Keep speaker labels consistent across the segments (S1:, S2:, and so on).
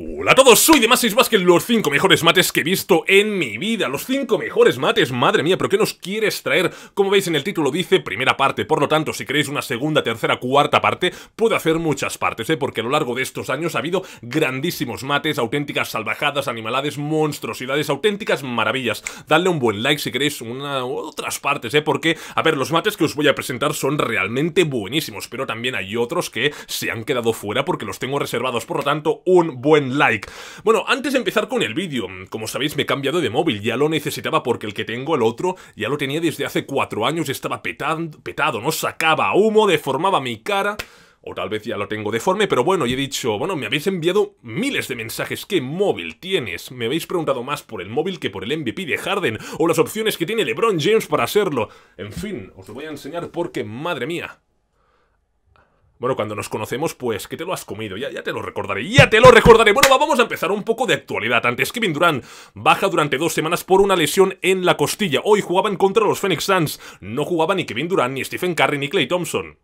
S1: Hola a todos, soy de más los 5 mejores mates que he visto en mi vida. Los 5 mejores mates, madre mía, pero ¿qué nos quieres traer? Como veis en el título dice primera parte, por lo tanto, si queréis una segunda, tercera, cuarta parte, puedo hacer muchas partes, ¿eh? porque a lo largo de estos años ha habido grandísimos mates, auténticas salvajadas, animalades, monstruosidades, auténticas maravillas. Dadle un buen like si queréis una otras partes, ¿eh? porque, a ver, los mates que os voy a presentar son realmente buenísimos, pero también hay otros que se han quedado fuera porque los tengo reservados, por lo tanto, un buen like. Bueno, antes de empezar con el vídeo, como sabéis me he cambiado de móvil, ya lo necesitaba porque el que tengo, el otro, ya lo tenía desde hace cuatro años, y estaba petando, petado, no sacaba humo, deformaba mi cara... O tal vez ya lo tengo deforme, pero bueno, y he dicho, bueno, me habéis enviado miles de mensajes. ¿Qué móvil tienes? Me habéis preguntado más por el móvil que por el MVP de Harden o las opciones que tiene LeBron James para hacerlo. En fin, os lo voy a enseñar porque, madre mía, bueno, cuando nos conocemos, pues, que te lo has comido, ya, ya te lo recordaré, ya te lo recordaré. Bueno, vamos a empezar un poco de actualidad. Antes, Kevin Durant baja durante dos semanas por una lesión en la costilla. Hoy jugaban contra los Phoenix Suns. No jugaban ni Kevin Durant, ni Stephen Curry, ni Clay Thompson.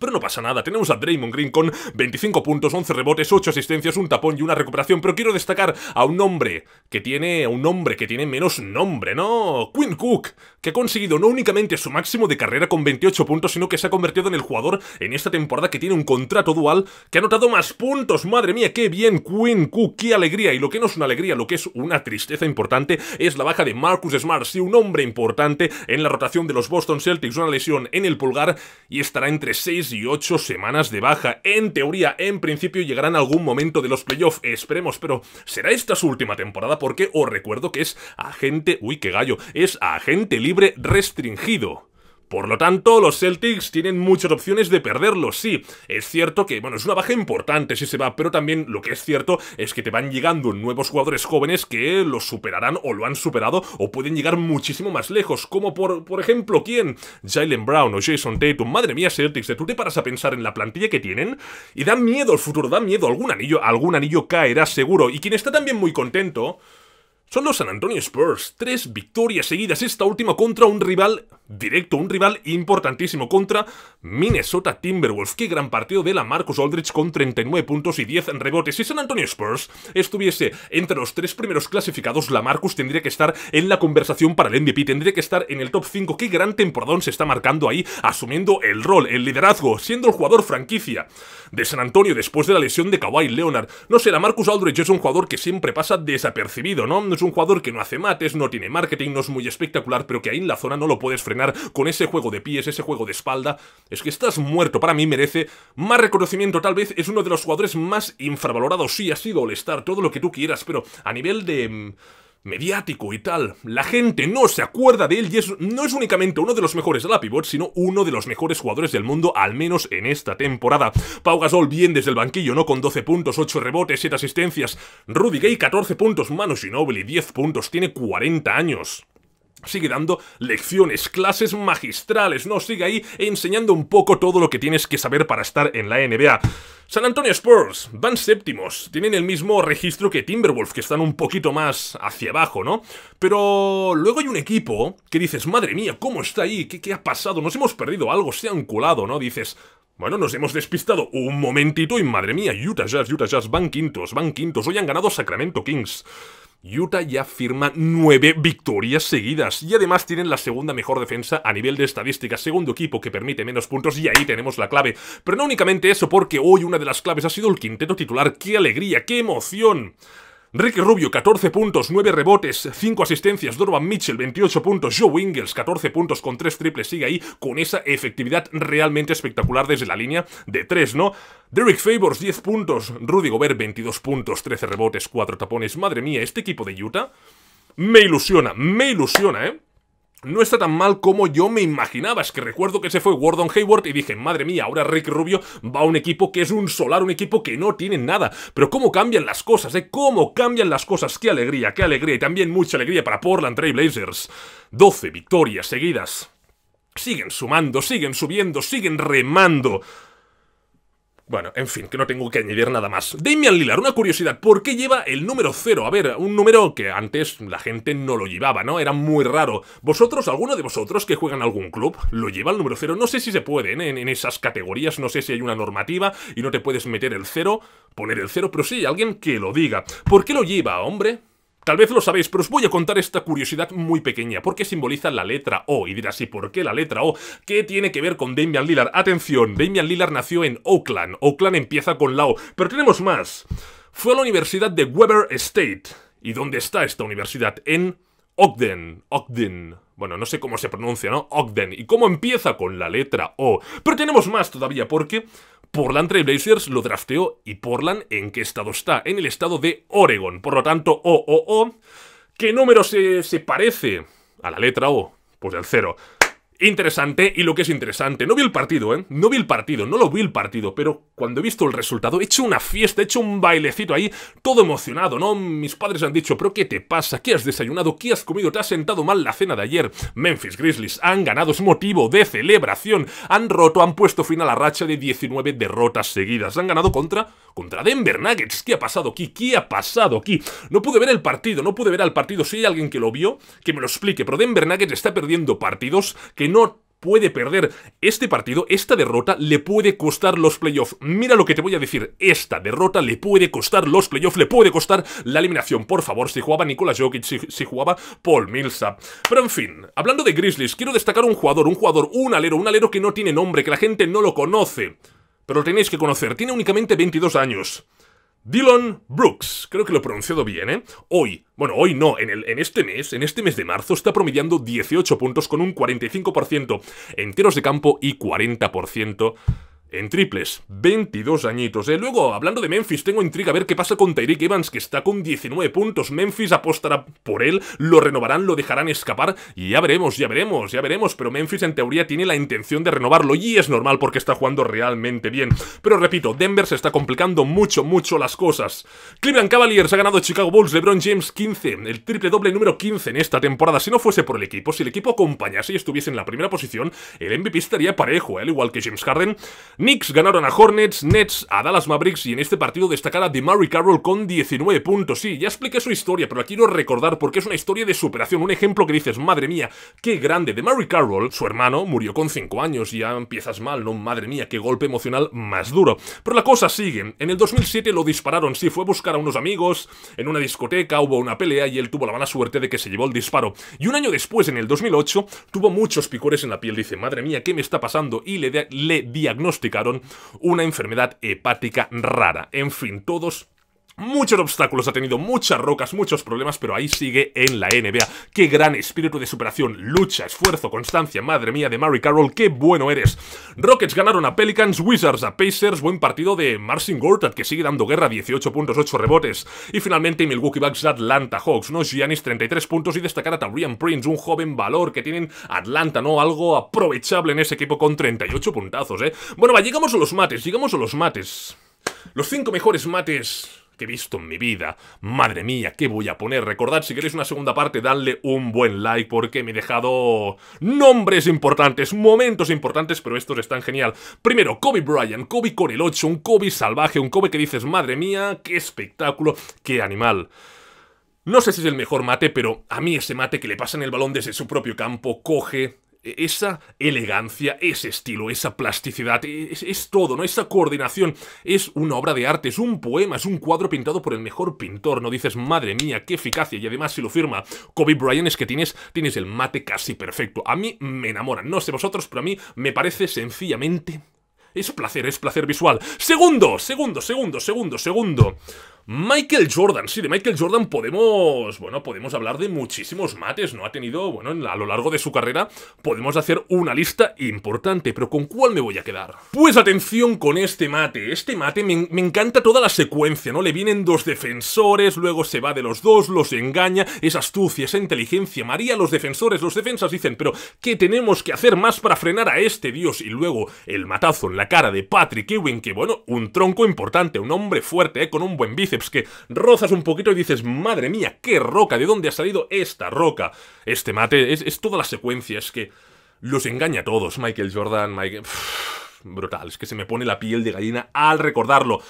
S1: Pero no pasa nada, tenemos a Draymond Green con 25 puntos, 11 rebotes, 8 asistencias, un tapón y una recuperación, pero quiero destacar a un hombre que tiene, un hombre que tiene menos nombre, ¿no? Quinn Cook, que ha conseguido no únicamente su máximo de carrera con 28 puntos, sino que se ha convertido en el jugador en esta temporada que tiene un contrato dual, que ha anotado más puntos, madre mía, qué bien Quinn Cook, qué alegría, y lo que no es una alegría, lo que es una tristeza importante, es la baja de Marcus Smart, sí, un hombre importante en la rotación de los Boston Celtics, una lesión en el pulgar, y estará entre 6 y ocho semanas de baja. En teoría, en principio llegarán algún momento de los playoffs, esperemos, pero será esta su última temporada porque os recuerdo que es agente, uy, qué gallo, es agente libre restringido. Por lo tanto, los Celtics tienen muchas opciones de perderlo, sí. Es cierto que, bueno, es una baja importante si se va, pero también lo que es cierto es que te van llegando nuevos jugadores jóvenes que lo superarán o lo han superado o pueden llegar muchísimo más lejos, como por, por ejemplo, ¿quién? Jalen Brown o Jason Tatum. Madre mía, Celtics, tú te paras a pensar en la plantilla que tienen y da miedo el futuro, da miedo. Algún anillo, algún anillo caerá seguro. Y quien está también muy contento... Son los San Antonio Spurs, tres victorias seguidas, esta última contra un rival directo, un rival importantísimo contra Minnesota Timberwolves. Qué gran partido de la Marcus Aldridge con 39 puntos y 10 rebotes. Si San Antonio Spurs estuviese entre los tres primeros clasificados, la Marcus tendría que estar en la conversación para el MVP, tendría que estar en el top 5. Qué gran temporadón se está marcando ahí, asumiendo el rol, el liderazgo, siendo el jugador franquicia de San Antonio después de la lesión de Kawhi Leonard. No sé, la Marcus Aldridge es un jugador que siempre pasa desapercibido, ¿no? Es un jugador que no hace mates, no tiene marketing, no es muy espectacular, pero que ahí en la zona no lo puedes frenar con ese juego de pies, ese juego de espalda, es que estás muerto. Para mí merece más reconocimiento. Tal vez es uno de los jugadores más infravalorados. Sí, ha sido All-Star, todo lo que tú quieras, pero a nivel de mm, mediático y tal. La gente no se acuerda de él y es, no es únicamente uno de los mejores de la pivot, sino uno de los mejores jugadores del mundo, al menos en esta temporada. Pau Gasol bien desde el banquillo, ¿no? Con 12 puntos, 8 rebotes, 7 asistencias. Rudy Gay, 14 puntos. Manu Ginobili, 10 puntos. Tiene 40 años. Sigue dando lecciones, clases magistrales, ¿no? Sigue ahí enseñando un poco todo lo que tienes que saber para estar en la NBA. San Antonio Spurs van séptimos, tienen el mismo registro que Timberwolf, que están un poquito más hacia abajo, ¿no? Pero luego hay un equipo que dices, madre mía, ¿cómo está ahí? ¿Qué, qué ha pasado? Nos hemos perdido algo, se han colado, ¿no? Dices, bueno, nos hemos despistado un momentito y madre mía, Utah Jazz, Utah Jazz van quintos, van quintos, hoy han ganado Sacramento Kings. Utah ya firma 9 victorias seguidas y además tienen la segunda mejor defensa a nivel de estadísticas, segundo equipo que permite menos puntos y ahí tenemos la clave. Pero no únicamente eso, porque hoy una de las claves ha sido el quinteto titular. ¡Qué alegría, qué emoción! Ricky Rubio, 14 puntos, 9 rebotes, 5 asistencias. Dorban Mitchell, 28 puntos. Joe Ingles, 14 puntos con 3 triples. Sigue ahí con esa efectividad realmente espectacular desde la línea de 3, ¿no? Derek Favors, 10 puntos. Rudy Gobert, 22 puntos, 13 rebotes, 4 tapones. Madre mía, este equipo de Utah me ilusiona, me ilusiona, ¿eh? no está tan mal como yo me imaginaba. Es que recuerdo que se fue Gordon Hayward y dije, madre mía, ahora Rick Rubio va a un equipo que es un solar, un equipo que no tiene nada. Pero cómo cambian las cosas, ¿eh? Cómo cambian las cosas. Qué alegría, qué alegría. Y también mucha alegría para Portland Trail Blazers. 12 victorias seguidas. Siguen sumando, siguen subiendo, siguen remando. Bueno, en fin, que no tengo que añadir nada más. Damian Lilar, una curiosidad, ¿por qué lleva el número 0? A ver, un número que antes la gente no lo llevaba, ¿no? Era muy raro. ¿Vosotros, alguno de vosotros que juegan algún club, lo lleva el número 0? No sé si se puede, ¿eh? en, esas categorías, no sé si hay una normativa y no te puedes meter el 0, poner el 0, pero sí, alguien que lo diga. ¿Por qué lo lleva, hombre? Tal vez lo sabéis, pero os voy a contar esta curiosidad muy pequeña. ¿Por qué simboliza la letra O? Y dirás, ¿y por qué la letra O? ¿Qué tiene que ver con Damian Lillard? Atención, Damian Lillard nació en Oakland. Oakland empieza con la O. Pero tenemos más. Fue a la Universidad de Weber State. ¿Y dónde está esta universidad? En Ogden. Ogden. Bueno, no sé cómo se pronuncia, ¿no? Ogden. ¿Y cómo empieza con la letra O? Pero tenemos más todavía, porque Portland Trailblazers lo drafteó y Portland en qué estado está, en el estado de Oregon. Por lo tanto, O, O, O. ¿Qué número se, parece a la letra O? Pues el cero interesante y lo que es interesante. No vi el partido, ¿eh? No vi el partido, no lo vi el partido, pero cuando he visto el resultado, he hecho una fiesta, he hecho un bailecito ahí, todo emocionado, ¿no? Mis padres han dicho, pero ¿qué te pasa? ¿Qué has desayunado? ¿Qué has comido? ¿Te has sentado mal la cena de ayer? Memphis Grizzlies han ganado, es motivo de celebración. Han roto, han puesto fin a la racha de 19 derrotas seguidas. Han ganado contra, contra Denver Nuggets. ¿Qué ha pasado aquí? ¿Qué ha pasado aquí? No pude ver el partido, no pude ver al partido. Si hay alguien que lo vio, que me lo explique, pero Denver Nuggets está perdiendo partidos que no puede perder este partido, esta derrota le puede costar los playoffs. Mira lo que te voy a decir, esta derrota le puede costar los playoffs, le puede costar la eliminación. Por favor, si jugaba Nikola Jokic, si, jugaba Paul Millsap. Pero en fin, hablando de Grizzlies, quiero destacar un jugador, un jugador, un alero, un alero que no tiene nombre, que la gente no lo conoce. Pero lo tenéis que conocer, tiene únicamente 22 años. Dylan Brooks, creo que lo he pronunciado bien, ¿eh? Hoy, bueno, hoy no, en, el, en este mes, en este mes de marzo, está promediando 18 puntos con un 45% enteros de campo y 40% en triples, 22 añitos. de eh. Luego, hablando de Memphis, tengo intriga a ver qué pasa con Tyreek Evans, que está con 19 puntos. Memphis apostará por él, lo renovarán, lo dejarán escapar y ya veremos, ya veremos, ya veremos. Pero Memphis en teoría tiene la intención de renovarlo y es normal porque está jugando realmente bien. Pero repito, Denver se está complicando mucho, mucho las cosas. Cleveland Cavaliers ha ganado Chicago Bulls, LeBron James 15, el triple doble número 15 en esta temporada. Si no fuese por el equipo, si el equipo acompañase y estuviese en la primera posición, el MVP estaría parejo, eh, al igual que James Harden. Knicks ganaron a Hornets, Nets a Dallas Mavericks y en este partido destacada de Murray Carroll con 19 puntos. Sí, ya expliqué su historia, pero la quiero recordar porque es una historia de superación, un ejemplo que dices, madre mía, qué grande. De Murray Carroll, su hermano, murió con 5 años y ya empiezas mal, ¿no? Madre mía, qué golpe emocional más duro. Pero la cosa sigue. En el 2007 lo dispararon, sí, fue a buscar a unos amigos en una discoteca, hubo una pelea y él tuvo la mala suerte de que se llevó el disparo. Y un año después, en el 2008, tuvo muchos picores en la piel. Dice, madre mía, ¿qué me está pasando? Y le, le diagnosticó una enfermedad hepática rara. En fin, todos Muchos obstáculos ha tenido, muchas rocas, muchos problemas, pero ahí sigue en la NBA. Qué gran espíritu de superación, lucha, esfuerzo, constancia, madre mía de Mary Carroll, qué bueno eres. Rockets ganaron a Pelicans, Wizards a Pacers, buen partido de Marcin Gortat que sigue dando guerra, 18 puntos, 8 rebotes. Y finalmente Milwaukee Bucks Atlanta Hawks, ¿no? Giannis 33 puntos y destacar a Tabrian Prince, un joven valor que tienen Atlanta, ¿no? Algo aprovechable en ese equipo con 38 puntazos, ¿eh? Bueno, va, llegamos a los mates, llegamos a los mates. Los cinco mejores mates que he visto en mi vida. Madre mía, ¿qué voy a poner? Recordad, si queréis una segunda parte, dadle un buen like porque me he dejado nombres importantes, momentos importantes, pero estos están genial. Primero, Kobe Bryant, Kobe con el 8, un Kobe salvaje, un Kobe que dices, madre mía, qué espectáculo, qué animal. No sé si es el mejor mate, pero a mí ese mate que le pasa en el balón desde su propio campo, coge, esa elegancia, ese estilo, esa plasticidad, es, todo, ¿no? Esa coordinación es una obra de arte, es un poema, es un cuadro pintado por el mejor pintor, ¿no? Dices, madre mía, qué eficacia, y además si lo firma Kobe Bryant es que tienes, tienes el mate casi perfecto. A mí me enamoran, no sé vosotros, pero a mí me parece sencillamente... Es placer, es placer visual. Segundo, segundo, segundo, segundo, segundo. Michael Jordan, sí, de Michael Jordan podemos, bueno, podemos hablar de muchísimos mates, ¿no? Ha tenido, bueno, a lo largo de su carrera podemos hacer una lista importante, pero ¿con cuál me voy a quedar? Pues atención con este mate, este mate me, encanta toda la secuencia, ¿no? Le vienen dos defensores, luego se va de los dos, los engaña, esa astucia, esa inteligencia, María, los defensores, los defensas dicen, pero ¿qué tenemos que hacer más para frenar a este dios? Y luego el matazo en la cara de Patrick Ewing, que bueno, un tronco importante, un hombre fuerte, ¿eh? con un buen bíceps, que rozas un poquito y dices, madre mía, qué roca, ¿de dónde ha salido esta roca? Este mate, es, es toda la secuencia, es que los engaña a todos, Michael Jordan, Michael... brutal, es que se me pone la piel de gallina al recordarlo.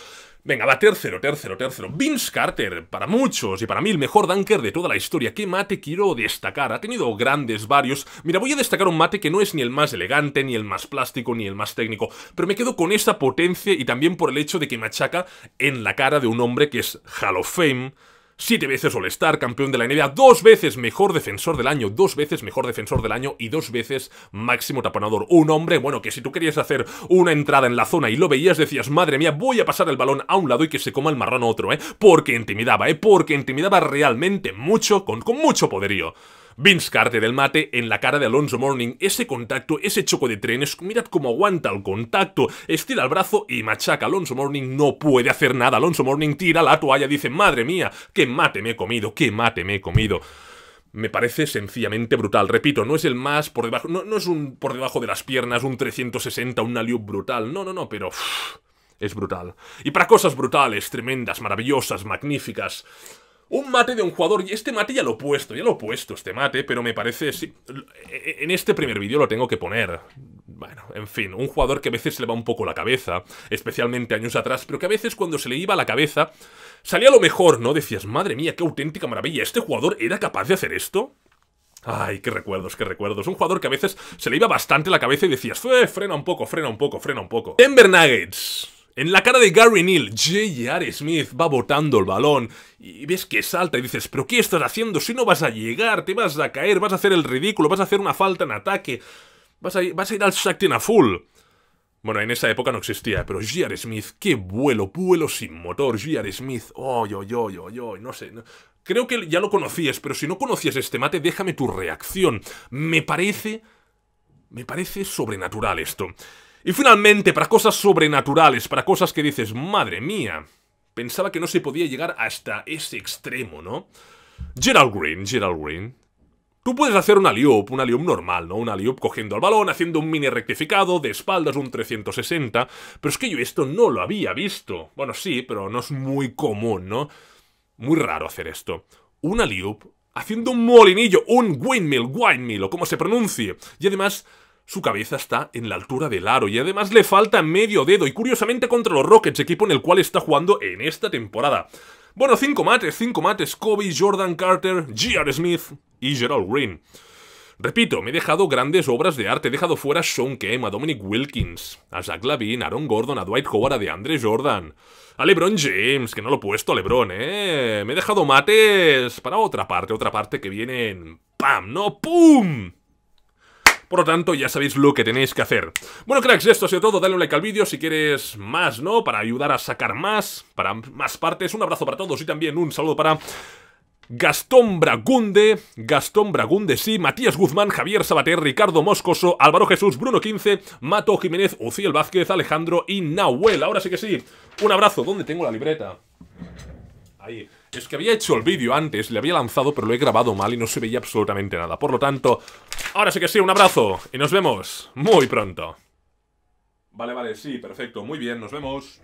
S1: Venga, va, tercero, tercero, tercero. Vince Carter, para muchos y para mí el mejor dunker de toda la historia. ¿Qué mate quiero destacar? Ha tenido grandes, varios. Mira, voy a destacar un mate que no es ni el más elegante, ni el más plástico, ni el más técnico. Pero me quedo con esa potencia y también por el hecho de que machaca en la cara de un hombre que es Hall of Fame siete veces All-Star, campeón de la NBA, dos veces mejor defensor del año, dos veces mejor defensor del año y dos veces máximo taponador. Un hombre, bueno, que si tú querías hacer una entrada en la zona y lo veías, decías, madre mía, voy a pasar el balón a un lado y que se coma el marrón a otro, ¿eh? Porque intimidaba, ¿eh? Porque intimidaba realmente mucho, con, con mucho poderío. Vince Carter, del mate, en la cara de Alonso Morning. Ese contacto, ese choco de trenes, mirad cómo aguanta el contacto. Estira el brazo y machaca. Alonso Morning no puede hacer nada. Alonso Morning tira la toalla, dice, madre mía, qué mate me he comido, qué mate me he comido me parece sencillamente brutal. Repito, no es el más por debajo, no, es un por debajo de las piernas, un 360, un aliup brutal. No, no, no, pero es brutal. Y para cosas brutales, tremendas, maravillosas, magníficas, un mate de un jugador, y este mate ya lo he puesto, ya lo he puesto este mate, pero me parece... E-, en este primer vídeo lo tengo que poner. Bueno, en fin, un jugador que a veces se le va un poco la cabeza, especialmente años atrás, pero que a veces cuando se le iba la cabeza salía lo mejor, ¿no? Decías, madre mía, qué auténtica maravilla, ¿este jugador era capaz de hacer esto? Ay, qué recuerdos, qué recuerdos. Un jugador que a veces se le iba bastante la cabeza y decías, eh, frena un poco, frena un poco, frena un poco. Denver Nuggets. En la cara de Gary Neal, J.R. Smith va botando el balón y ves que salta y dices, pero ¿qué estás haciendo? Si no vas a llegar, te vas a caer, vas a hacer el ridículo, vas a hacer una falta en ataque, vas a, ir al Shacting a full. Bueno, en esa época no existía, pero J.R. Smith, qué vuelo, vuelo sin motor, J.R. Smith, ¡Oy, yo, yo, yo, yo, no sé. Creo que ya lo conocías, pero si no conocías este mate, déjame tu reacción. Me parece... Me parece sobrenatural esto. Y finalmente, para cosas sobrenaturales, para cosas que dices, madre mía, pensaba que no se podía llegar hasta ese extremo, ¿no? Gerald Green, Gerald Green. Tú puedes hacer una liup, una liup normal, ¿no? Una liup cogiendo el balón, haciendo un mini rectificado, de espaldas un 360, pero es que yo esto no lo había visto. Bueno, sí, pero no es muy común, ¿no? Muy raro hacer esto. Una liup haciendo un molinillo, un windmill, windmill, o como se pronuncie. Y además su cabeza está en la altura del aro y además le falta medio dedo y curiosamente contra los Rockets, equipo en el cual está jugando en esta temporada. Bueno, cinco mates, cinco mates, Kobe, Jordan Carter, G.R. Smith y Gerald Green. Repito, me he dejado grandes obras de arte, he dejado fuera a Sean Kemp, a Dominic Wilkins, a Zach a Aaron Gordon, a Dwight Howard, a DeAndre Jordan, a LeBron James, que no lo he puesto a LeBron, ¿eh? Me he dejado mates para otra parte, otra parte que vienen... ¡Pam! ¡No! ¡Pum! Por lo tanto, ya sabéis lo que tenéis que hacer. Bueno, cracks, esto ha sido todo. Dale un like al vídeo si quieres más, ¿no? Para ayudar a sacar más, para más partes. Un abrazo para todos y también un saludo para... Gastón Bragunde, Gastón Bragunde, sí, Matías Guzmán, Javier Sabater, Ricardo Moscoso, Álvaro Jesús, Bruno 15, Mato Jiménez, Uciel Vázquez, Alejandro y Nahuel. Ahora sí que sí, un abrazo. ¿Dónde tengo la libreta? Ahí. Es que había hecho el vídeo antes, le había lanzado, pero lo he grabado mal y no se veía absolutamente nada. Por lo tanto, ahora sí que sí, un abrazo y nos vemos muy pronto. Vale, vale, sí, perfecto, muy bien, nos vemos.